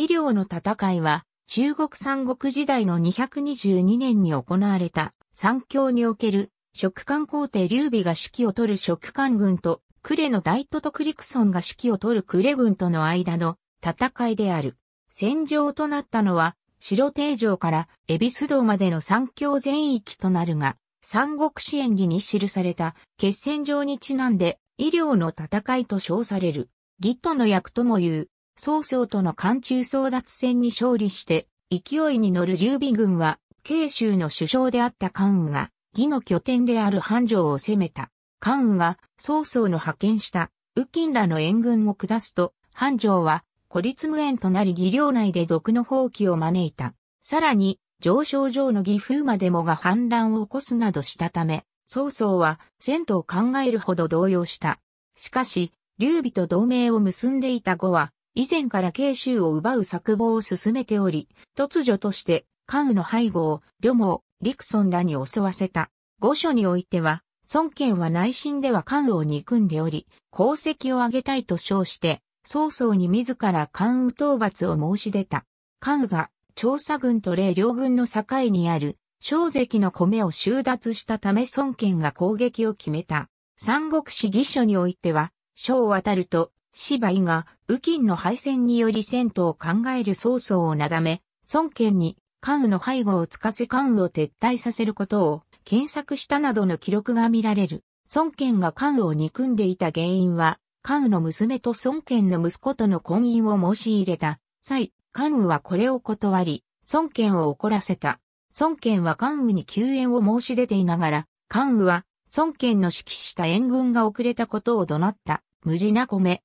医療の戦いは、中国三国時代の222年に行われた、三峡における、食官皇帝劉備が指揮を取る食官軍と、呉の大都とクリクソンが指揮を取る呉軍との間の戦いである。戦場となったのは、白定城から恵比寿道までの三強全域となるが、三国志演義に記された決戦場にちなんで、医療の戦いと称される。義との役とも言う、曹操との艦中争奪戦に勝利して、勢いに乗る劉備軍は、慶州の首相であった関羽が、義の拠点である繁盛を攻めた。関羽が曹操の派遣した右近らの援軍を下すと、繁盛は孤立無縁となり義領内で賊の放棄を招いた。さらに、上昇上の義風までもが反乱を起こすなどしたため、曹操は戦闘を考えるほど動揺した。しかし、劉備と同盟を結んでいた後は、以前から慶州を奪う策謀を進めており、突如として関羽の背後を、呂毛、陸村らに襲わせた。御所においては、孫権は内心では関羽を憎んでおり、功績を上げたいと称して、曹操に自ら関羽討伐を申し出た。関羽が、調査軍と霊両軍の境にある、小関の米を収奪したため孫権が攻撃を決めた。三国志義書においては、章を渡ると、芝居が右近の敗戦により戦闘を考える曹操をなだめ、孫権に関羽の背後をつかせ関羽を撤退させることを検索したなどの記録が見られる。孫権が関羽を憎んでいた原因は、関羽の娘と孫権の息子との婚姻を申し入れた際、関羽はこれを断り、孫権を怒らせた。孫権は関羽に救援を申し出ていながら、関羽は孫権の指揮した援軍が遅れたことを怒鳴った。無事な米、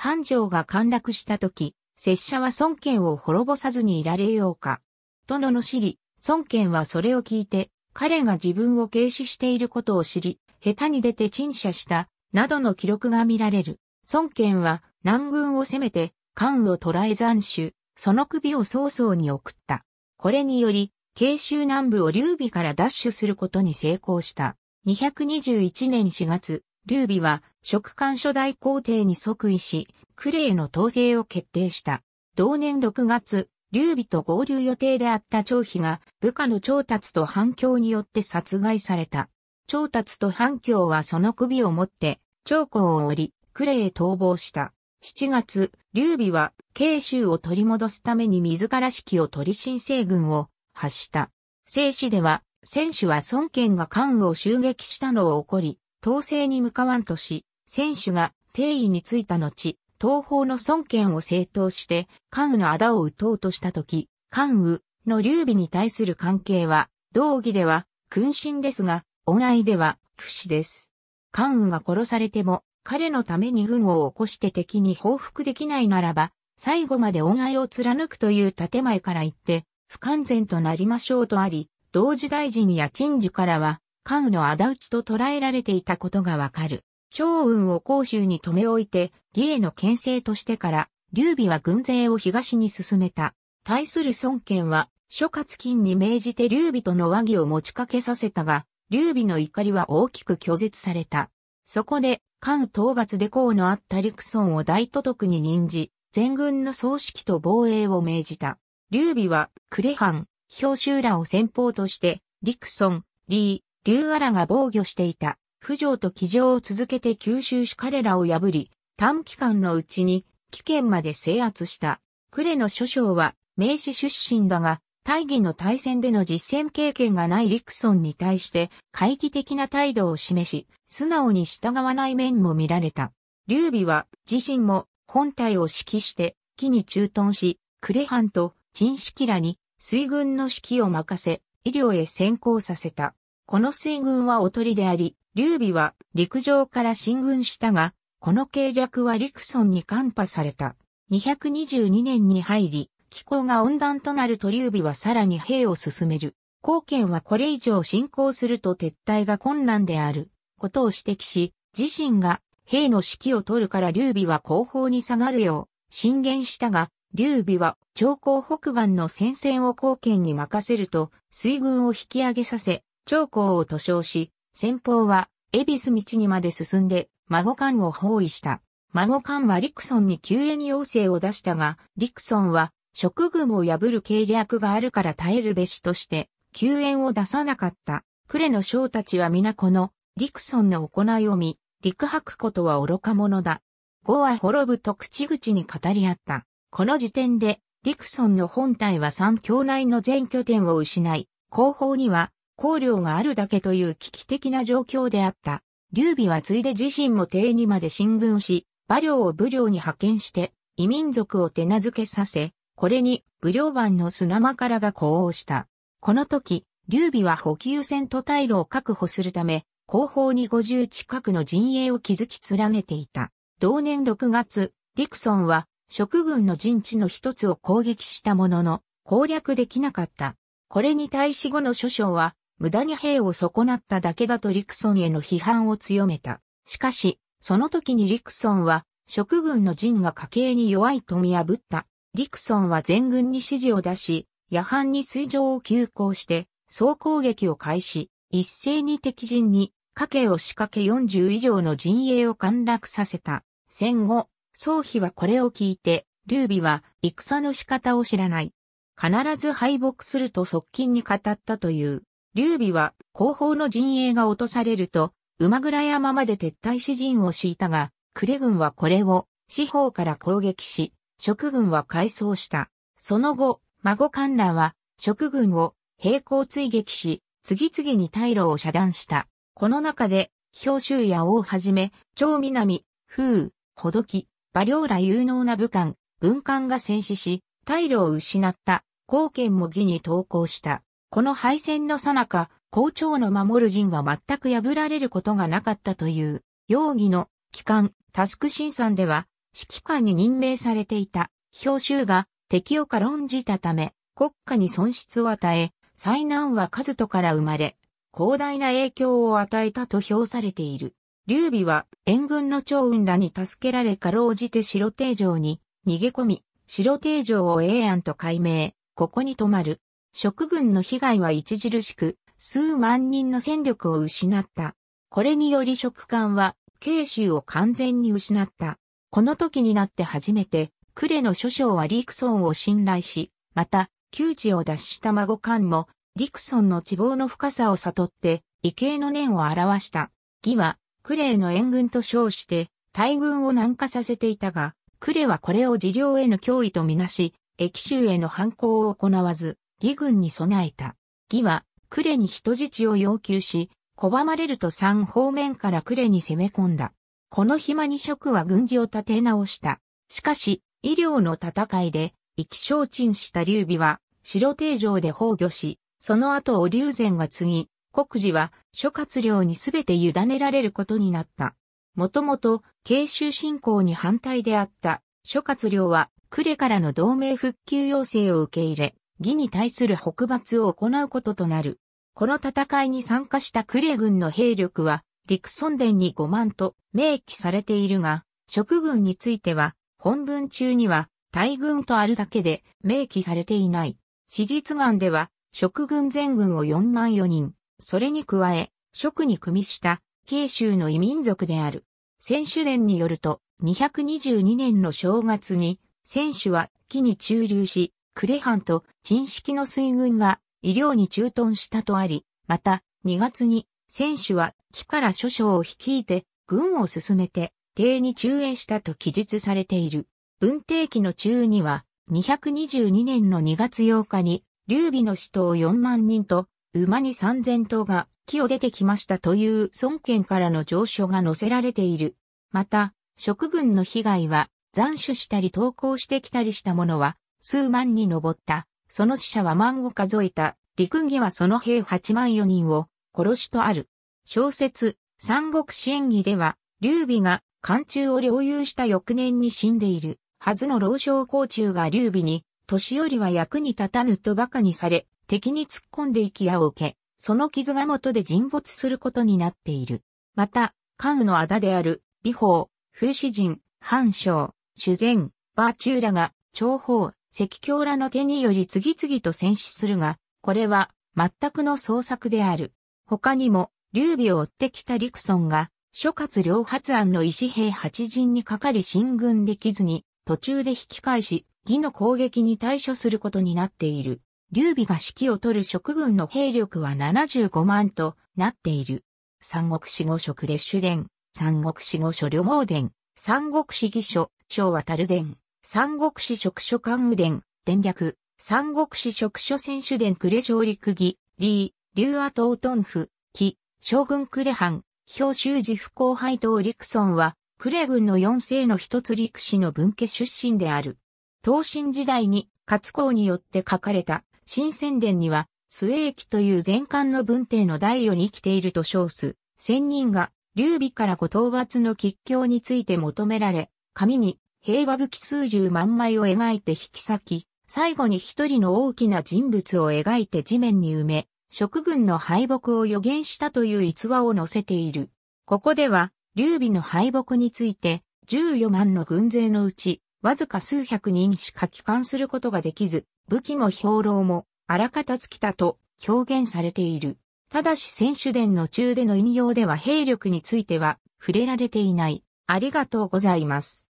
繁盛が陥落した時、拙者は孫権を滅ぼさずにいられようか。とののしり、孫権はそれを聞いて、彼が自分を軽視していることを知り、下手に出て陳謝した、などの記録が見られる。孫権は南軍を攻めて、関を捕らえ斬首、その首を曹操に送った。これにより、慶州南部を劉備から奪取することに成功した。221年4月、劉備は、職官初代皇帝に即位し、クレイの統制を決定した。同年6月、劉備と合流予定であった張飛が、部下の張達と反響によって殺害された。張達と反響はその首を持って、長江を降り、クレイへ逃亡した。7月、劉備は、慶州を取り戻すために自ら指揮を取り新政軍を発した。聖史では、戦士は孫権が関羽を襲撃したのを起こり、統制に向かわんとし、選手が定位についた後、東方の孫権を正当して、関羽の仇を討とうとしたとき、関羽の劉備に対する関係は、道義では君臣ですが、恩愛では不死です。関羽が殺されても、彼のために軍を起こして敵に報復できないならば、最後まで恩愛を貫くという建前から言って、不完全となりましょうとあり、同時大臣や陳事からは、関羽の仇討ちと捉えられていたことがわかる。長雲を甲州に留め置いて、義への牽制としてから、劉備は軍勢を東に進めた。対する孫権は、諸葛金に命じて劉備との和議を持ちかけさせたが、劉備の怒りは大きく拒絶された。そこで、関討伐で功のあった陸孫を大都督に任じ、全軍の総指揮と防衛を命じた。劉備は、呉藩、氷州らを先方として、陸孫、リー、竜荒が防御していた、不条と騎乗を続けて吸収し彼らを破り、短期間のうちに、危険まで制圧した。呉の諸将は、名治出身だが、大義の対戦での実戦経験がないリクソンに対して、懐疑的な態度を示し、素直に従わない面も見られた。劉備は、自身も、本体を指揮して、木に駐屯し、呉藩と、陳式らに、水軍の指揮を任せ、医療へ先行させた。この水軍はおとりであり、劉備は陸上から進軍したが、この計略は陸村に간破された。222年に入り、気候が温暖となると劉備はさらに兵を進める。貢献はこれ以上進行すると撤退が困難であることを指摘し、自身が兵の指揮を取るから劉備は後方に下がるよう進言したが、劉備は長江北岸の戦線を貢献に任せると水軍を引き上げさせ、長江を塗称し、先方は、恵比寿道にまで進んで、孫間を包囲した。孫間はリクソンに救援要請を出したが、リクソンは、職軍を破る計略があるから耐えるべしとして、救援を出さなかった。クレの将たちは皆この、リクソンの行いを見、陸吐くことは愚か者だ。語は滅ぶと口々に語り合った。この時点で、リクソンの本体は三境内の全拠点を失い、後方には香料があるだけという危機的な状況であった。劉備はついで自身も帝にまで進軍し、馬領を武領に派遣して、異民族を手名付けさせ、これに武領番の砂間からが呼応した。この時、劉備は補給船と退路を確保するため、後方に50近くの陣営を築き連ねていた。同年6月、陸村クソンは、職軍の陣地の一つを攻撃したものの、攻略できなかった。これに対し後の諸将は、無駄に兵を損なっただけだとリクソンへの批判を強めた。しかし、その時にリクソンは、職軍の陣が家計に弱いと見破った。リクソンは全軍に指示を出し、夜半に水上を急行して、総攻撃を開始、一斉に敵陣に、家計を仕掛け40以上の陣営を陥落させた。戦後、総比はこれを聞いて、劉備は戦の仕方を知らない。必ず敗北すると側近に語ったという。劉備は後方の陣営が落とされると、馬倉山まで撤退し陣を敷いたが、呉軍はこれを四方から攻撃し、蜀軍は改装した。その後、孫観覧は蜀軍を平行追撃し、次々に退路を遮断した。この中で、氷州や王はじめ、長南、風、ほどき、馬領ら有能な武官、文官が戦死し、退路を失った、貢献も義に投降した。この敗戦の最中、校長の守る陣は全く破られることがなかったという、容疑の機関、タスク審査では、指揮官に任命されていた、表衆が敵を軽んじたため、国家に損失を与え、災難は数とから生まれ、広大な影響を与えたと評されている。劉備は援軍の長雲らに助けられかろうじて白帝城に逃げ込み、白帝城を永安と改名、ここに泊まる。食軍の被害は著しく、数万人の戦力を失った。これにより食官は、慶州を完全に失った。この時になって初めて、クレの諸将はリクソンを信頼し、また、窮地を脱した孫官も、リクソンの地望の深さを悟って、異形の念を表した。義は、クレの援軍と称して、大軍を南下させていたが、クレはこれを治療への脅威とみなし、駅州への反抗を行わず、義軍に備えた。義は、呉に人質を要求し、拒まれると三方面から呉に攻め込んだ。この暇に職は軍事を立て直した。しかし、医療の戦いで、意気消沈した劉備は、白定城で崩御し、その後を劉禅が継ぎ、国事は諸葛亮にすべて委ねられることになった。もともと、慶州侵攻に反対であった諸葛亮は、呉からの同盟復旧要請を受け入れ、義に対する北伐を行うこととなる。この戦いに参加したクレ軍の兵力は、陸村伝に5万と明記されているが、職軍については、本文中には、大軍とあるだけで明記されていない。史実眼では、職軍全軍を4万4人、それに加え、職に組みした、慶州の異民族である。選手伝によると、222年の正月に、選手は、紀に駐留し、クレハンと陳式の水軍は医療に駐屯したとあり、また2月に選手は木から諸将を率いて軍を進めて帝に中営したと記述されている。文帝期の中には222年の2月8日に劉備の死闘4万人と馬に3000頭が木を出てきましたという孫権からの上書が載せられている。また、食軍の被害は、斬首したり投降してきたりしたものは、数万に上った。その死者は万を数えた。陸儀はその兵8万4人を殺しとある。小説、三国志演義では、劉備が漢中を領有した翌年に死んでいる。はずの老将甲中が劉備に、年寄りは役に立たぬと馬鹿にされ、敵に突っ込んでいき矢を受け、その傷が元で沈没することになっている。また、関羽の仇である、美宝、風刺人、藩将、主前、バーチューラが、長方、石橋らの手により次々と戦死するが、これは全くの創作である。他にも、劉備を追ってきた陸村が、諸葛両発案の石兵八陣にかかり進軍できずに、途中で引き返し、義の攻撃に対処することになっている。劉備が指揮を取る職軍の兵力は75万となっている。三国志語書クレッシュ伝、三国志語書両毛伝、三国志義書、長渡樽伝。三国志職所関羽伝、伝略、三国志職所選手伝呉上陸儀、リー、竜阿東頓府、木、将軍呉藩、表州寺不幸配当陸村は、呉軍の四世の一つ陸士の分家出身である。東進時代に、勝公によって書かれた、新宣伝には、末駅という前漢の文帝の代与に来ていると称す、仙人が、劉備からご討伐の吉凶について求められ、紙に平和武器数十万枚を描いて引き裂き、最後に一人の大きな人物を描いて地面に埋め、食軍の敗北を予言したという逸話を載せている。ここでは、劉備の敗北について、14万の軍勢のうち、わずか数百人しか帰還することができず、武器も兵糧も、あらかた尽きたと表現されている。ただし選手伝の中での引用では兵力については触れられていない。ありがとうございます。